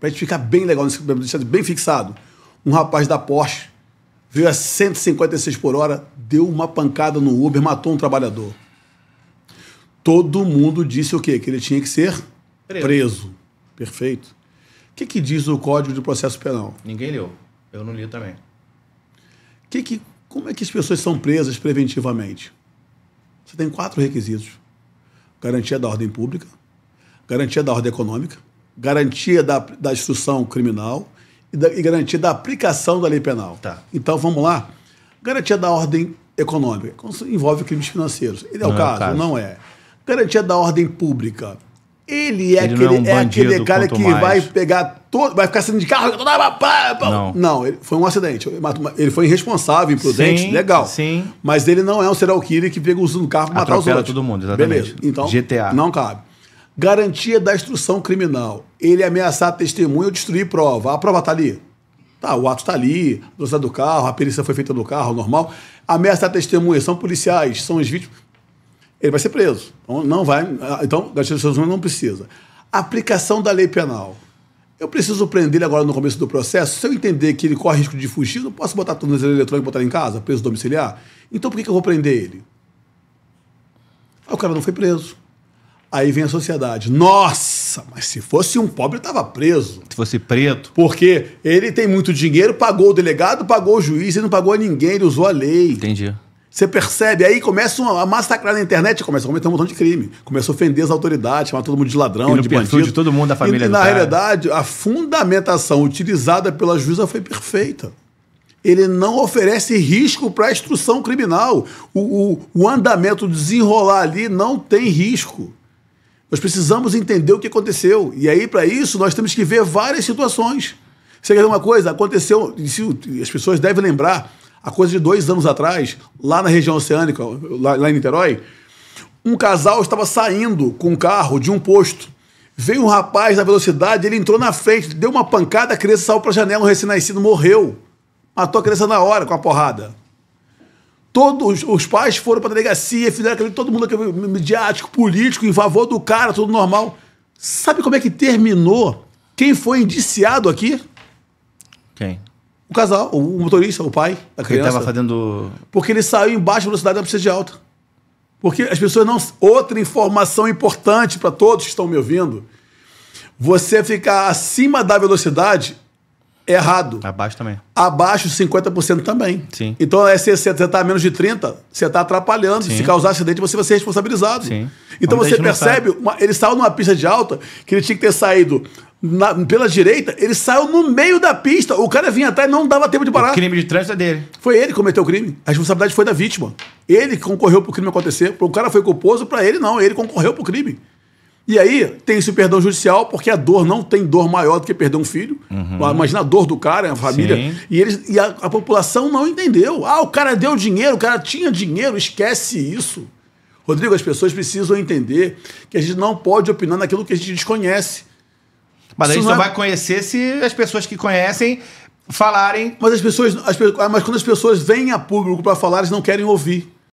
para gente ficar bem legal, bem fixado, um rapaz da Porsche veio a 156 por hora, deu uma pancada no Uber, matou um trabalhador. Todo mundo disse o quê? Que ele tinha que ser preso. preso. Perfeito. O que, que diz o Código de Processo Penal? Ninguém leu. Eu não li também. Que que, como é que as pessoas são presas preventivamente? Você tem quatro requisitos: garantia da ordem pública, garantia da ordem econômica, garantia da, da instrução criminal e, da, e garantia da aplicação da lei penal. Tá. Então, vamos lá. Garantia da ordem econômica, envolve crimes financeiros. Ele é, o, caso, é o caso, não é. Garantia da ordem pública. Ele é, ele aquele, é, um é, aquele cara que mais. vai pegar todo. Vai ficar saindo de carro. Não, não ele foi um acidente. Ele foi irresponsável, imprudente, sim, legal. Sim. Mas ele não é um serial killer que pega usando o carro para matar os outros. todo mundo, exatamente. Beleza. Então, GTA. Não cabe. Garantia da instrução criminal. Ele ameaçar testemunho ou destruir prova. A prova está ali. Tá, o ato está ali, a do carro, a perícia foi feita do carro, normal. Ameaça testemunha, são policiais, são os vítimas. Ele vai ser preso. Então, não vai. Ah, então, garantia da instrução não precisa. Aplicação da lei penal. Eu preciso prender ele agora no começo do processo. Se eu entender que ele corre risco de fugir, eu não posso botar tudo tornozeleiro eletrônico e botar ele em casa, preso domiciliar? Então por que, que eu vou prender ele? Ah, o cara não foi preso. Aí vem a sociedade. Nossa, mas se fosse um pobre, estava preso. Se fosse preto. Porque ele tem muito dinheiro, pagou o delegado, pagou o juiz, ele não pagou a ninguém, ele usou a lei. Entendi. Você percebe, aí começa a massacrar na internet, começa a cometer um montão de crime. Começa a ofender as autoridades, chamar todo mundo de ladrão, de bandido. de todo mundo da família e, na realidade, a fundamentação utilizada pela juíza foi perfeita ele não oferece risco para a instrução criminal. O, o, o, andamento desenrolar ali não tem risco. Nós precisamos entender o que aconteceu. E aí, para isso, nós temos que ver várias situações. Você quer dizer uma coisa? Aconteceu, as pessoas devem lembrar, a coisa de dois anos atrás, lá na região oceânica, lá, lá em Niterói, um casal estava saindo com um carro de um posto. Veio um rapaz na velocidade, ele entrou na frente, deu uma pancada, a criança saiu para a janela, um recém-nascido morreu. Matou a criança na hora com a porrada. Todos os pais foram para delegacia, fizeram aquele todo mundo aquele midiático, político, em favor do cara, tudo normal. Sabe como é que terminou quem foi indiciado aqui? Quem? O casal, o motorista, o pai da criança. Ele estava fazendo. Porque ele saiu em baixa velocidade da pista de alta. Porque as pessoas não. Outra informação importante para todos que estão me ouvindo: você ficar acima da velocidade Errado. Abaixo também. Abaixo 50% também. Sim. Então, é, se você está a menos de 30%, você está atrapalhando. Sim. Se causar acidente, você vai ser responsabilizado. Sim. Então, Vamos você percebe, uma, ele saiu numa pista de alta que ele tinha que ter saído na, pela direita, ele saiu no meio da pista. O cara vinha atrás e não dava tempo de parar. O crime de trânsito é dele. Foi ele que cometeu o crime. A responsabilidade foi da vítima. Ele concorreu para o crime acontecer. O cara foi culposo, para ele não. Ele concorreu para o crime. E aí tem esse perdão judicial, porque a dor não tem dor maior do que perder um filho. Uhum. Imagina a dor do cara, a família. Sim. E, eles, e a, a, população não entendeu. Ah, o cara deu dinheiro, o cara tinha dinheiro, esquece isso. Rodrigo, as pessoas precisam entender que a gente não pode opinar naquilo que a gente desconhece. Mas isso a gente só é... vai conhecer se as pessoas que conhecem falarem. Mas as pessoas. As, ah, mas quando as pessoas vêm a público para falar, eles não querem ouvir.